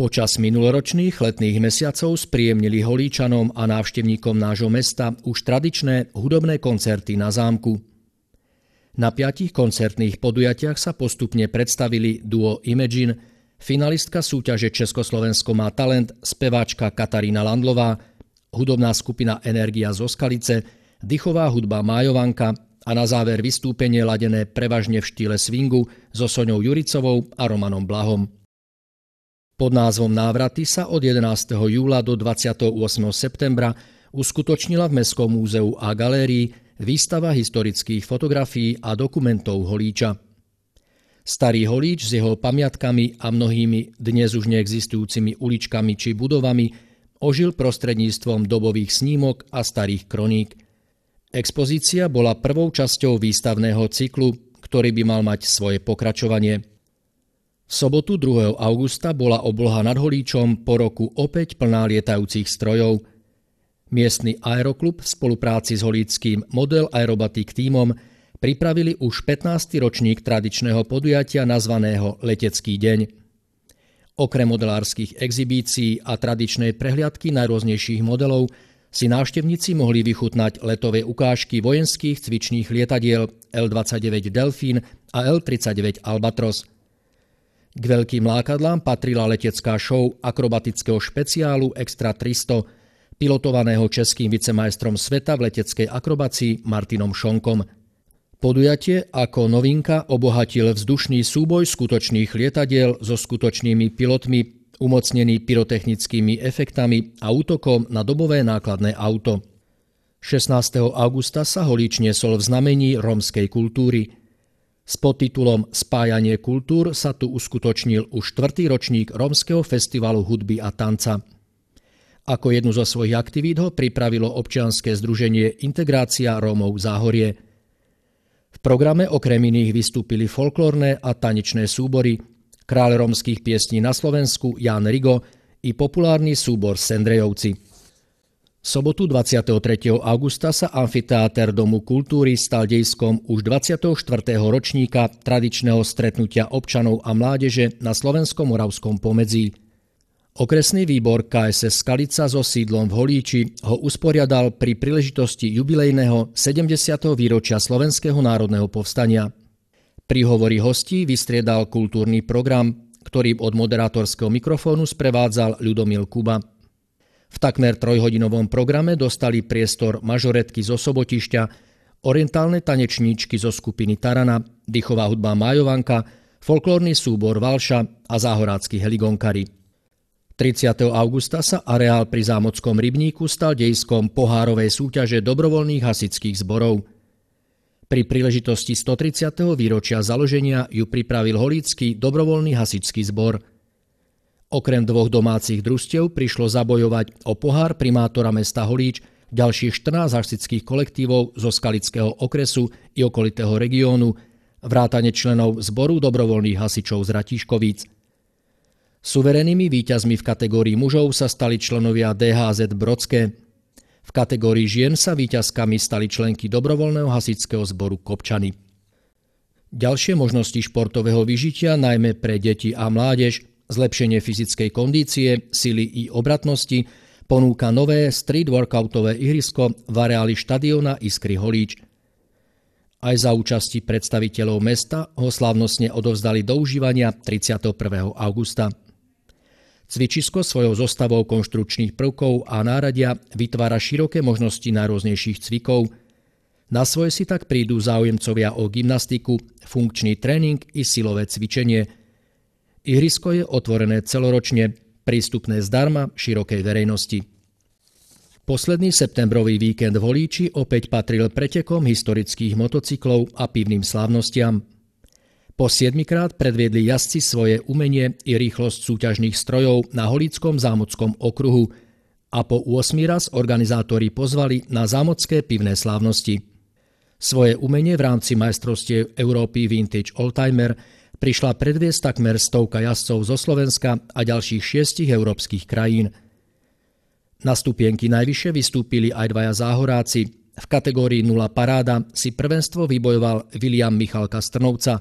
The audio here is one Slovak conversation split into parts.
Počas minuloročných letných mesiacov spríjemnili holíčanom a návštevníkom nášho mesta už tradičné hudobné koncerty na zámku. Na piatich koncertných podujatiach sa postupne predstavili duo Imagine, finalistka súťaže Československo má talent, speváčka Katarína Landlová, hudobná skupina Energia zo Skalice, dychová hudba Májovanka a na záver vystúpenie ladené prevažne v štýle swingu so Soňou Juricovou a Romanom Blahom. Pod názvom Návraty sa od 11. júla do 28. septembra uskutočnila v Mestskom múzeu a galérii výstava historických fotografií a dokumentov Holíča. Starý Holíč s jeho pamiatkami a mnohými dnes už neexistujúcimi uličkami či budovami ožil prostredníctvom dobových snímok a starých kroník. Expozícia bola prvou časťou výstavného cyklu, ktorý by mal mať svoje pokračovanie – v sobotu 2. augusta bola obloha nad Holíčom po roku opäť plná lietajúcich strojov. Miestny aeroklub v spolupráci s holíckým Model Aerobatik tímom pripravili už 15. ročník tradičného podujatia nazvaného Letecký deň. Okrem modelárskych exibícií a tradičnej prehliadky najrôznejších modelov si návštevníci mohli vychutnať letové ukážky vojenských cvičných lietadiel L-29 Delfín a L-39 Albatros – k veľkým lákadlám patrila letecká show akrobatického špeciálu Extra 300, pilotovaného českým vicemajstrom sveta v leteckej akrobácii Martinom Šonkom. Podujatie ako novinka obohatil vzdušný súboj skutočných lietadiel so skutočnými pilotmi umocnený pyrotechnickými efektami a útokom na dobové nákladné auto. 16. augusta sa holíč sol v znamení rómskej kultúry – s podtitulom Spájanie kultúr sa tu uskutočnil už štvrtý ročník Rómskeho festivalu hudby a tanca. Ako jednu zo svojich aktivít ho pripravilo občianske združenie Integrácia Rómov Záhorie. V programe okrem iných vystúpili folklórne a tanečné súbory, kráľ rómskych piesní na Slovensku Jan Rigo i populárny súbor Sendrejovci sobotu 23. augusta sa amfiteáter Domu kultúry stal dejskom už 24. ročníka tradičného stretnutia občanov a mládeže na Slovenskom-Moravskom pomedzi. Okresný výbor KSS Skalica so sídlom v Holíči ho usporiadal pri príležitosti jubilejného 70. výročia Slovenského národného povstania. Pri hovori hostí vystriedal kultúrny program, ktorý od moderátorského mikrofónu sprevádzal Ľudomil Kuba. V takmer trojhodinovom programe dostali priestor mažoretky zo Sobotišťa, orientálne tanečníčky zo skupiny Tarana, dýchová hudba Majovanka, folklórny súbor Valša a záhorácky heligonkari. 30. augusta sa areál pri Zámockom rybníku stal dejskom pohárovej súťaže dobrovoľných hasických zborov. Pri príležitosti 130. výročia založenia ju pripravil Holícky dobrovoľný hasičský zbor – Okrem dvoch domácich družstiev prišlo zabojovať o pohár primátora mesta Holíč ďalších 14 hasičských kolektívov zo Skalického okresu i okolitého regiónu, vrátane členov zboru dobrovoľných hasičov z Ratíškovíc. Suverenými víťazmi v kategórii mužov sa stali členovia DHZ Brodské. V kategórii žien sa víťazkami stali členky dobrovoľného hasičského zboru Kopčany. Ďalšie možnosti športového vyžitia, najmä pre deti a mládež – Zlepšenie fyzickej kondície, sily i obratnosti ponúka nové street workoutové ihrisko v areáli štadiona Iskry Holíč. Aj za účasti predstaviteľov mesta ho slávnostne odovzdali do užívania 31. augusta. Cvičisko svojou zostavou konštrukčných prvkov a náradia vytvára široké možnosti najrôznejších cvikov – na svoje si tak prídu záujemcovia o gymnastiku, funkčný tréning i silové cvičenie – Ihrisko je otvorené celoročne, prístupné zdarma širokej verejnosti. Posledný septembrový víkend v Holíči opäť patril pretekom historických motocyklov a pivným slávnostiam. Po siedmikrát predviedli jazdci svoje umenie i rýchlosť súťažných strojov na Holíckom zámockom okruhu a po 8 raz organizátori pozvali na zámocké pivné slávnosti. Svoje umenie v rámci majstrovstiev Európy Vintage Oldtimer prišla predviesť takmer stovka jazdcov zo Slovenska a ďalších šiestich európskych krajín. Na stupienky najvyššie vystúpili aj dvaja záhoráci. V kategórii 0 paráda si prvenstvo vybojoval William Michalka Strnovca.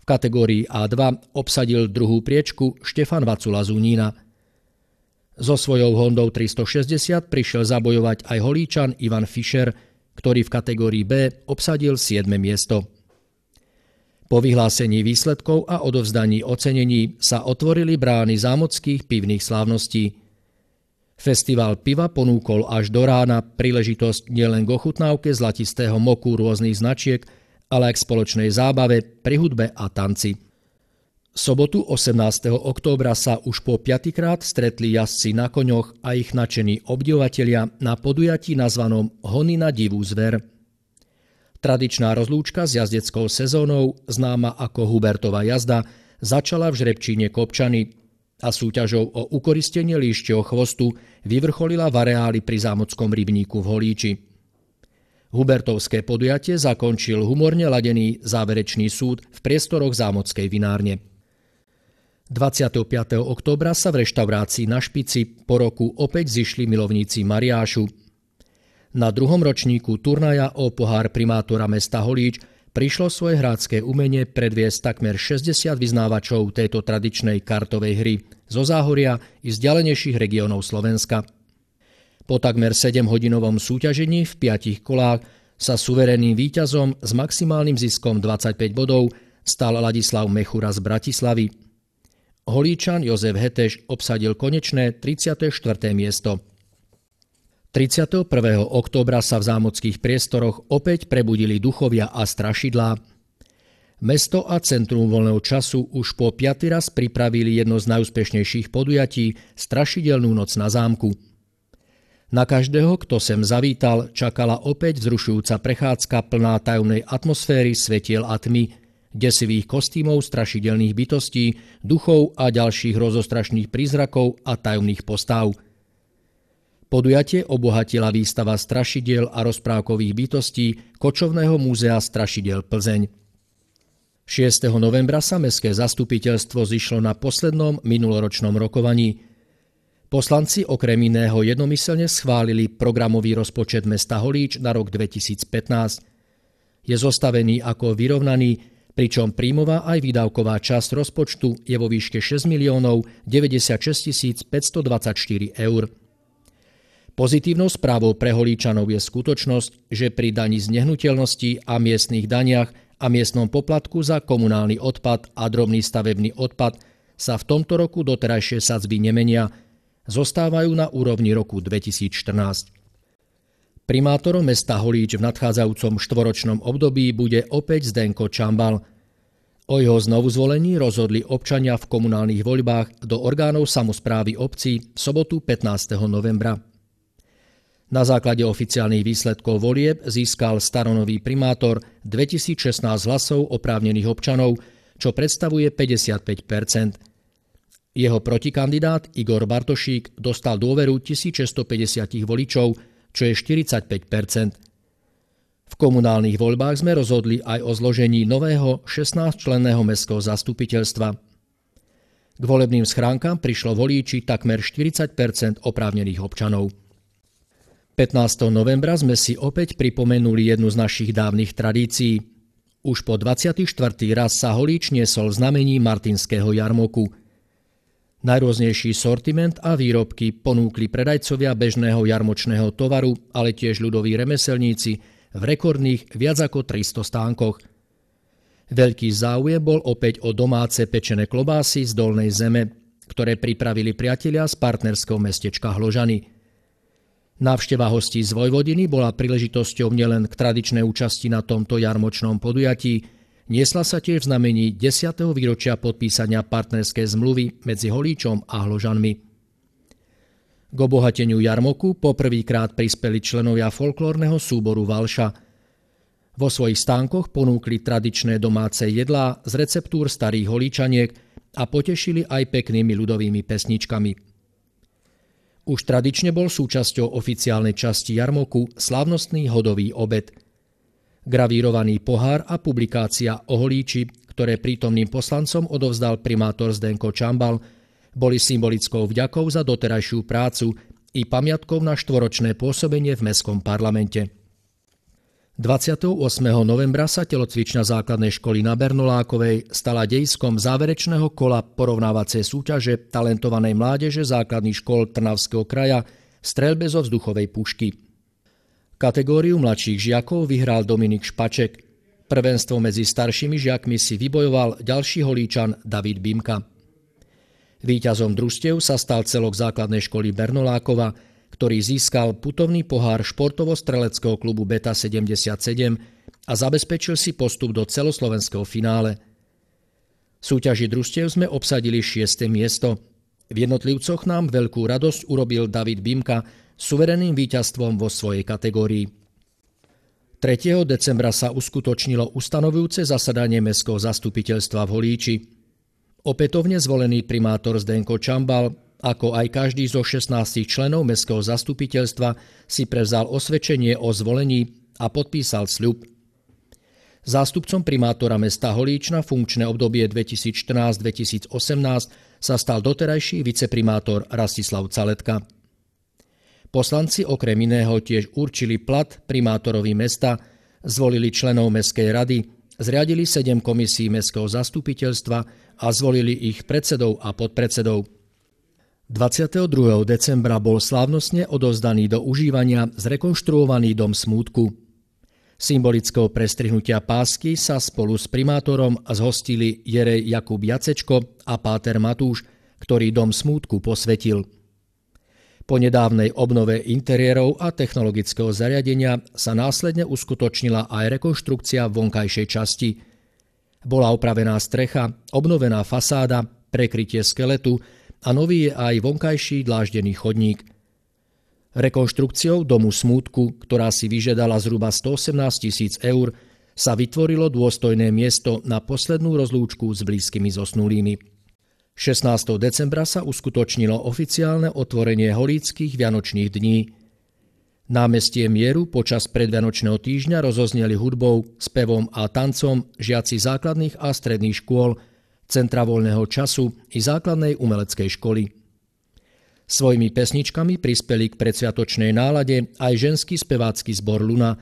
V kategórii A2 obsadil druhú priečku Štefan Vacula Zunína. So svojou Hondou 360 prišiel zabojovať aj holíčan Ivan Fischer, ktorý v kategórii B obsadil 7. miesto. Po vyhlásení výsledkov a odovzdaní ocenení sa otvorili brány zámockých pivných slávností. Festival piva ponúkol až do rána príležitosť nielen k ochutnávke zlatistého moku rôznych značiek, ale aj k spoločnej zábave pri hudbe a tanci. Sobotu 18. októbra sa už po piatýkrát stretli jazdci na koňoch a ich nadšení obdivovatelia na podujatí nazvanom Hony na divú zver. Tradičná rozlúčka s jazdeckou sezónou, známa ako Hubertová jazda, začala v žrebčíne Kopčany a súťažou o ukoristenie líšťieho chvostu vyvrcholila v areáli pri zámockom rybníku v Holíči. Hubertovské podujatie zakončil humorne ladený záverečný súd v priestoroch zámockej vinárne. 25. oktobra sa v reštaurácii na Špici po roku opäť zišli milovníci Mariášu, na druhom ročníku turnaja o pohár primátora mesta Holíč prišlo svoje hrácké umenie predviesť takmer 60 vyznávačov tejto tradičnej kartovej hry zo Záhoria i z ďalenejších regiónov Slovenska. Po takmer 7-hodinovom súťažení v piatich kolách sa suverenným výťazom s maximálnym ziskom 25 bodov stal Ladislav Mechura z Bratislavy. Holíčan Jozef Heteš obsadil konečné 34. miesto. 31. októbra sa v zámockých priestoroch opäť prebudili duchovia a strašidlá. Mesto a Centrum voľného času už po piaty raz pripravili jedno z najúspešnejších podujatí – strašidelnú noc na zámku. Na každého, kto sem zavítal, čakala opäť vzrušujúca prechádzka plná tajomnej atmosféry, svetiel a tmy, desivých kostýmov strašidelných bytostí, duchov a ďalších rozostrašných prízrakov a tajomných postav. Podujatie obohatila výstava strašidiel a rozprávkových bytostí Kočovného múzea strašidiel Plzeň. 6. novembra sa Mestské zastupiteľstvo zišlo na poslednom minuloročnom rokovaní. Poslanci okrem iného jednomyselne schválili programový rozpočet mesta Holíč na rok 2015. Je zostavený ako vyrovnaný, pričom príjmová aj výdavková časť rozpočtu je vo výške 6 miliónov 96 524 eur. Pozitívnou správou pre Holíčanov je skutočnosť, že pri daní z nehnuteľností a miestnych daniach a miestnom poplatku za komunálny odpad a drobný stavebný odpad sa v tomto roku doterajšie sadzby nemenia, zostávajú na úrovni roku 2014. Primátorom mesta Holíč v nadchádzajúcom štvoročnom období bude opäť Zdenko Čambal. O jeho znovuzvolení rozhodli občania v komunálnych voľbách do orgánov samozprávy obcí v sobotu 15. novembra. Na základe oficiálnych výsledkov volieb získal staronový primátor 2016 hlasov oprávnených občanov, čo predstavuje 55 Jeho protikandidát Igor Bartošík dostal dôveru 1650 voličov, čo je 45 V komunálnych voľbách sme rozhodli aj o zložení nového 16-členného mestského zastupiteľstva. K volebným schránkam prišlo volíči takmer 40 oprávnených občanov. 15. novembra sme si opäť pripomenuli jednu z našich dávnych tradícií. Už po 24. raz sa holíč niesol v znamení Martinského jarmoku. Najrôznejší sortiment a výrobky ponúkli predajcovia bežného jarmočného tovaru, ale tiež ľudoví remeselníci v rekordných viac ako 300 stánkoch. Veľký záujem bol opäť o domáce pečené klobásy z dolnej zeme, ktoré pripravili priatelia z partnerského mestečka Hložany – Návšteva hostí z Vojvodiny bola príležitosťou nielen k tradičnej účasti na tomto jarmočnom podujatí, niesla sa tiež v znamení 10. výročia podpísania partnerskej zmluvy medzi Holíčom a Hložanmi. K obohateniu jarmoku poprvýkrát prispeli členovia folklórneho súboru Valša. Vo svojich stánkoch ponúkli tradičné domáce jedlá z receptúr starých holíčaniek a potešili aj peknými ľudovými pesničkami – už tradične bol súčasťou oficiálnej časti jarmoku slávnostný hodový obed. Gravírovaný pohár a publikácia o holíči, ktoré prítomným poslancom odovzdal primátor Zdenko Čambal, boli symbolickou vďakou za doterajšiu prácu i pamiatkou na štvoročné pôsobenie v Mestskom parlamente. 28. novembra sa telocvična základnej školy na Bernolákovej stala dejskom záverečného kola porovnávacej súťaže talentovanej mládeže základných škol Trnavského kraja v strelbe zo vzduchovej pušky. Kategóriu mladších žiakov vyhral Dominik Špaček. Prvenstvo medzi staršími žiakmi si vybojoval ďalší holíčan David Bimka. Výťazom družstev sa stal celok základnej školy Bernolákova – ktorý získal putovný pohár športovo-streleckého klubu Beta 77 a zabezpečil si postup do celoslovenského finále. V súťaži družstiev sme obsadili šieste miesto. V jednotlivcoch nám veľkú radosť urobil David Bimka suverenným víťazstvom vo svojej kategórii. 3. decembra sa uskutočnilo ustanovujúce zasadanie Mestského zastupiteľstva v Holíči. Opätovne zvolený primátor Zdenko Čambal ako aj každý zo 16 členov mestského zastupiteľstva si prevzal osvedčenie o zvolení a podpísal sľub. Zástupcom primátora mesta na funkčné obdobie 2014-2018 sa stal doterajší viceprimátor Rastislav Caletka. Poslanci okrem iného tiež určili plat primátorovi mesta, zvolili členov Mestskej rady, zriadili sedem komisí Mestského zastupiteľstva a zvolili ich predsedov a podpredsedov. 22. decembra bol slávnostne odovzdaný do užívania zrekonštruovaný dom smútku. Symbolického prestrihnutia pásky sa spolu s primátorom zhostili Jerej Jakub Jacečko a Páter Matúš, ktorý dom smútku posvetil. Po nedávnej obnove interiérov a technologického zariadenia sa následne uskutočnila aj rekonštrukcia vonkajšej časti. Bola opravená strecha, obnovená fasáda, prekrytie skeletu, a nový je aj vonkajší dláždený chodník. Rekonštrukciou Domu smútku, ktorá si vyžedala zhruba 118 tisíc eur, sa vytvorilo dôstojné miesto na poslednú rozlúčku s blízkymi zosnulými. 16. decembra sa uskutočnilo oficiálne otvorenie holíckých vianočných dní. Námestie mieru počas predvianočného týždňa rozozneli hudbou, spevom a tancom žiaci základných a stredných škôl – Centra voľného času i základnej umeleckej školy. Svojimi pesničkami prispeli k predsviatočnej nálade aj ženský spevácky zbor Luna,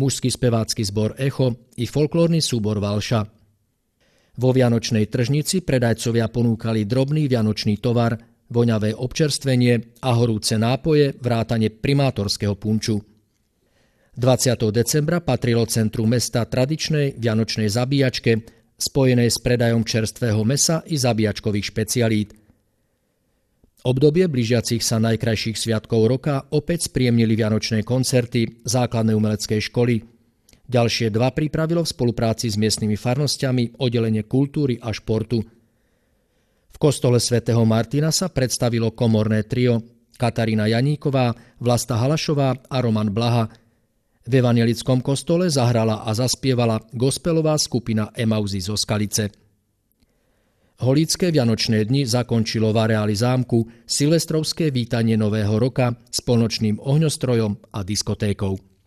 mužský spevácky zbor Echo i folklórny súbor Valša. Vo Vianočnej tržnici predajcovia ponúkali drobný vianočný tovar, voňavé občerstvenie a horúce nápoje vrátane primátorského punču. 20. decembra patrilo centru mesta tradičnej vianočnej zabíjačke spojené s predajom čerstvého mesa i zabíjačkových špecialít. Obdobie blížiacich sa najkrajších sviatkov roka opäť spriemnili vianočné koncerty základnej umeleckej školy. Ďalšie dva pripravilo v spolupráci s miestnymi farnosťami oddelenie kultúry a športu. V kostole svätého Martina sa predstavilo komorné trio Katarína Janíková, Vlasta Halašová a Roman Blaha – v evangelickom kostole zahrala a zaspievala gospelová skupina Emauzy zo Skalice. Holické vianočné dni zakončilo v areáli zámku silvestrovské vítanie nového roka s ponočným ohňostrojom a diskotékou.